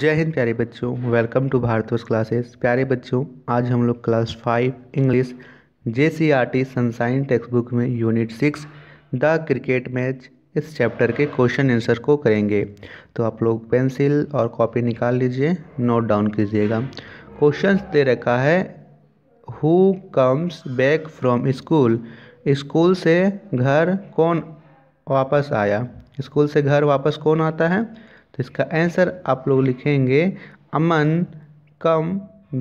जय हिंद प्यारे बच्चों वेलकम टू भारतवर्ष क्लासेस प्यारे बच्चों आज हम लोग class five English J C R T Sunshine textbook में unit six the cricket match इस चैप्टर के क्वेश्चन आंसर को करेंगे तो आप लोग पेंसिल और कॉपी निकाल लीजिए नोट डाउन कीजिएगा क्वेश्चन दे रखा है who comes back from school school से घर कौन वापस आया स्कूल से घर वापस कौन आता है तो इसका आंसर आप लोग लिखेंगे Aman come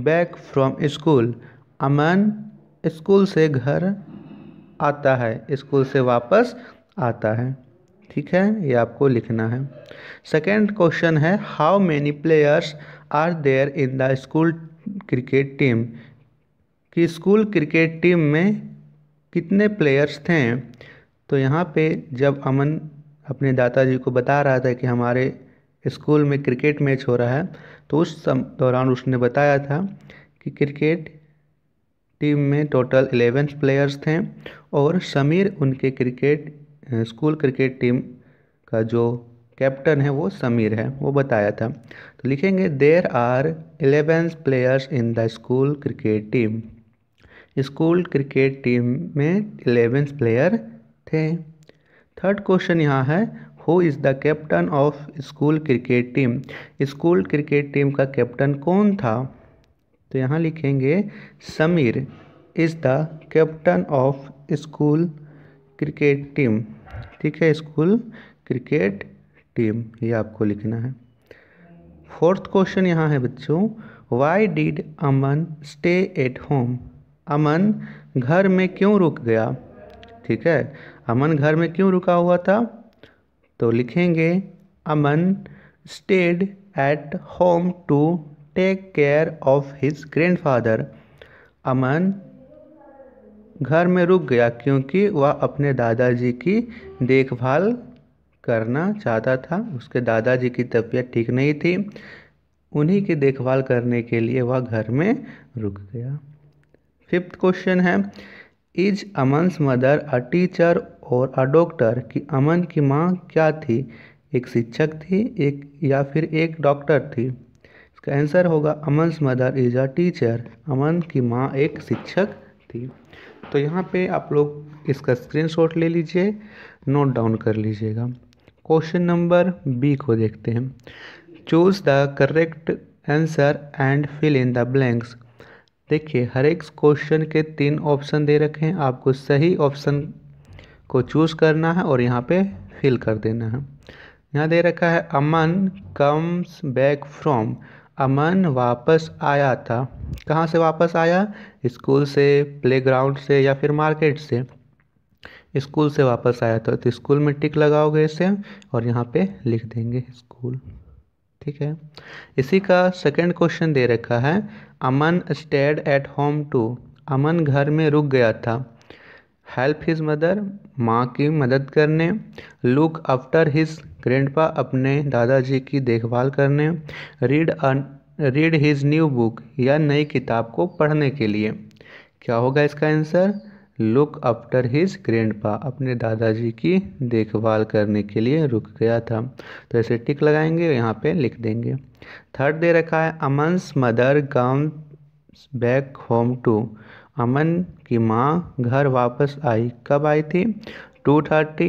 back from school Aman school से घर आता है स्कूल से वापस आता है ठीक है ये आपको लिखना है सेकेंड क्वेश्चन है how many players are there in the school cricket team कि स्कूल क्रिकेट टीम में कितने प्लेयर्स थे तो यहाँ पे जब अमन अपने दादाजी को बता रहा था कि हमारे स्कूल में क्रिकेट मैच हो रहा है तो उस सम दौरान उसने बताया था कि क्रिकेट टीम में टोटल एलेवन प्लेयर्स थे और समीर उनके क्रिकेट स्कूल क्रिकेट टीम का जो कैप्टन है वो समीर है वो बताया था तो लिखेंगे there are eleven players in the school cricket team school cricket team में एलेवन प्लेयर थे थर्ड क्वेश्चन यहाँ है who is the captain of school cricket team school cricket team का कैप्टन कौन था तो यहाँ लिखेंगे Sameer is the captain of school cricket team ठीक है स्कूल क्रिकेट टीम ये आपको लिखना है फोर्थ क्वेश्चन यहाँ है बच्चों why did Aman stay at home Aman घर में क्यों रुक गया ठीक है अमन घर में क्यों रुका हुआ था तो लिखेंगे Aman stayed at home to take care of his grandfather Aman घर में रुक गया क्योंकि वह अपने दादाजी की देखभाल करना चाहता था उसके दादाजी की तबीयत ठीक नहीं थी उन्हीं की देखभाल करने के लिए वह घर में रुक गया फिफ्थ क्वेश्चन है is Aman's mother a teacher और अ डॉक्टर कि अमन की माँ क्या थी एक शिक्षक थी एक या फिर एक डॉक्टर थी इसका आंसर होगा Aman mother is a teacher Aman की माँ एक शिक्षक थी तो यहाँ पे आप लोग इसका स्क्रीनशॉट ले लीजिए नोट डाउन कर लीजिएगा क्वेश्चन नंबर बी को देखते हैं choose the correct answer and fill in the blanks देखिए हर एक क्वेश्चन के तीन ऑप्शन दे रखे हैं आपको सही ऑप्शन को चूज़ करना है और यहाँ पे फिल कर देना है यहाँ दे रखा है Aman comes back from Aman वापस आया था कहाँ से वापस आया स्कूल से प्लेग्राउंड से या फिर मार्केट से स्कूल से वापस आया था तो स्कूल में टिक लगाओगे इसे और यहाँ पे लिख देंगे स्कूल ठीक है इसी का सेकंड क्वेश्चन दे रखा है Aman stayed at home to Aman घर में रुक गया था हेल्प हिज मदर माँ की मदद करने लुक आफ्टर हिज ग्रैंडपा अपने दादाजी की देखभाल करने read read his new book या नई किताब को पढ़ने के लिए क्या होगा इसका answer look after his grandpa अपने दादाजी की देखभाल करने के लिए रुक गया था तो ऐसे टिक लगाएंगे और यहाँ पे लिख देंगे थर्ड दे रखा है Aman's mother gone back home to Aman की माँ घर वापस आई कब आई थी टू थर्टी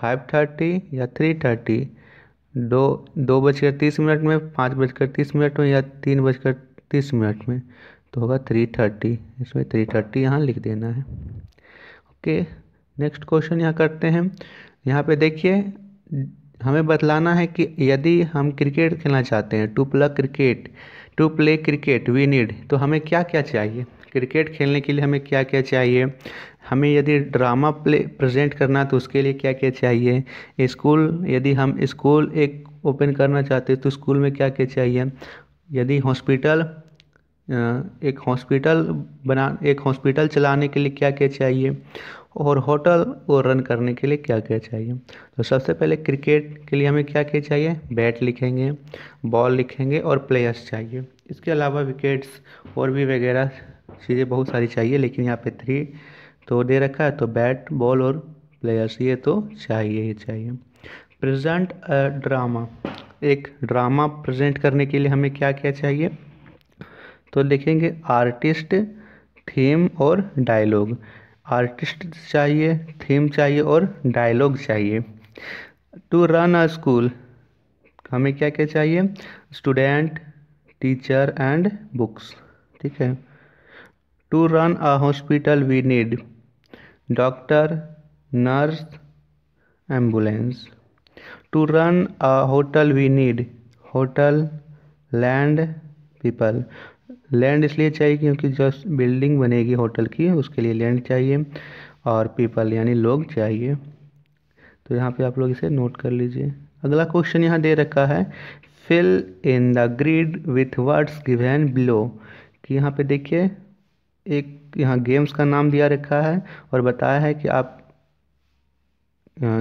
फाइव थर्टी या थ्री थर्टी दो दो बजकर तीस मिनट में पाँच बजकर तीस मिनट में या तीन बजकर तीस मिनट में तो होगा थ्री थर्टी इसमें थ्री थर्टी यहाँ लिख देना है ओके नेक्स्ट क्वेश्चन यहाँ करते हैं यहाँ पे देखिए हमें बतलाना है कि यदि हम क्रिकेट खेलना चाहते हैं to play cricket to play cricket we need तो हमें क्या क्या चाहिए क्रिकेट खेलने के लिए हमें क्या क्या चाहिए हमें यदि ड्रामा प्ले प्रेजेंट करना है तो उसके लिए क्या क्या चाहिए स्कूल यदि हम स्कूल एक ओपन करना चाहते हैं तो स्कूल में क्या क्या चाहिए यदि हॉस्पिटल एक हॉस्पिटल बना एक हॉस्पिटल चलाने के लिए क्या क्या चाहिए और होटल को रन करने के लिए क्या क्या चाहिए तो सबसे पहले क्रिकेट के लिए हमें क्या क्या चाहिए बैट लिखेंगे बॉल लिखेंगे और प्लेयर्स चाहिए इसके अलावा विकेट्स और भी वगैरह चीज़ें बहुत सारी चाहिए लेकिन यहाँ पे थ्री तो दे रखा है तो बैट बॉल और प्लेयर्स ये तो चाहिए ही चाहिए प्रेजेंट ड्रामा एक ड्रामा प्रेजेंट करने के लिए हमें क्या क्या चाहिए तो देखेंगे आर्टिस्ट थीम और डायलॉग आर्टिस्ट चाहिए थीम चाहिए और डायलॉग चाहिए टू रन अ स्कूल हमें क्या क्या चाहिए स्टूडेंट टीचर एंड बुक्स ठीक है To run a hospital, we need doctor, nurse, ambulance. To run a hotel, we need hotel, land, people. Land इसलिए चाहिए क्योंकि जो बिल्डिंग बनेगी होटल की उसके लिए लैंड चाहिए और पीपल यानी लोग चाहिए तो यहाँ पे आप लोग इसे नोट कर लीजिए अगला क्वेश्चन यहाँ दे रखा है fill in the grid with words given below कि यहाँ पे देखिए एक यहाँ गेम्स का नाम दिया रखा है और बताया है कि आप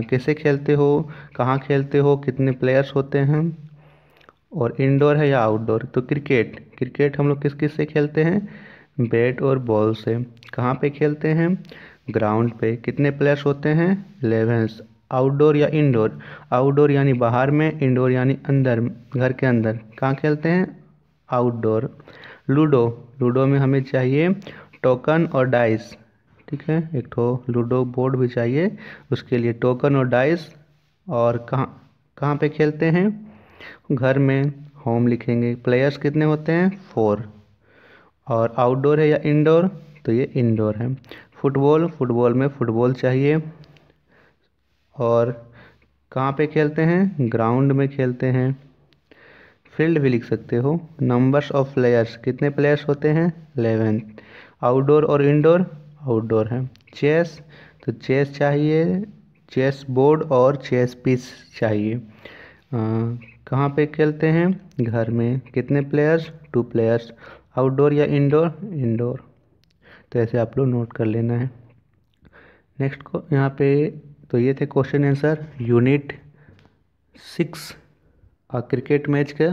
कैसे खेलते हो कहाँ खेलते हो कितने प्लेयर्स होते हैं और इंडोर है या आउटडोर तो क्रिकेट क्रिकेट हम लोग किस किस से खेलते हैं बैट और बॉल से कहाँ पे खेलते हैं ग्राउंड पे कितने प्लेयर्स होते हैं लेवेंस आउटडोर या इंडोर आउटडोर यानी बाहर में इंडोर यानी अंदर घर के अंदर कहाँ खेलते हैं आउटडोर लूडो लूडो में हमें चाहिए टोकन और डाइस ठीक है एक तो लूडो बोर्ड भी चाहिए उसके लिए टोकन और डाइस और कहाँ कहाँ पे खेलते हैं घर में होम लिखेंगे प्लेयर्स कितने होते हैं फोर और आउटडोर है या इंडोर तो ये इंडोर है फुटबॉल फुटबॉल में फुटबॉल चाहिए और कहाँ पे खेलते हैं ग्राउंड में खेलते हैं फील्ड भी लिख सकते हो नंबर्स ऑफ प्लेयर्स कितने प्लेयर्स होते हैं एलेवन आउटडोर और इंडोर आउटडोर है चेस तो चेस चाहिए चेस बोर्ड और चेस पीस चाहिए कहाँ पे खेलते हैं घर में कितने प्लेयर्स टू प्लेयर्स आउटडोर या इंडोर इंडोर तो ऐसे आप लोग नोट कर लेना है नेक्स्ट को यहाँ पे तो ये थे क्वेश्चन आंसर यूनिट सिक्स और क्रिकेट मैच के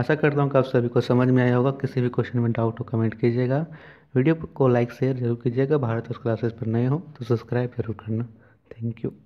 आशा करता हूँ कि आप सभी को समझ में आया होगा किसी भी क्वेश्चन में डाउट हो कमेंट कीजिएगा वीडियो को लाइक शेयर जरूर कीजिएगा भारत क्लासेस पर नए हो तो सब्सक्राइब जरूर करना थैंक यू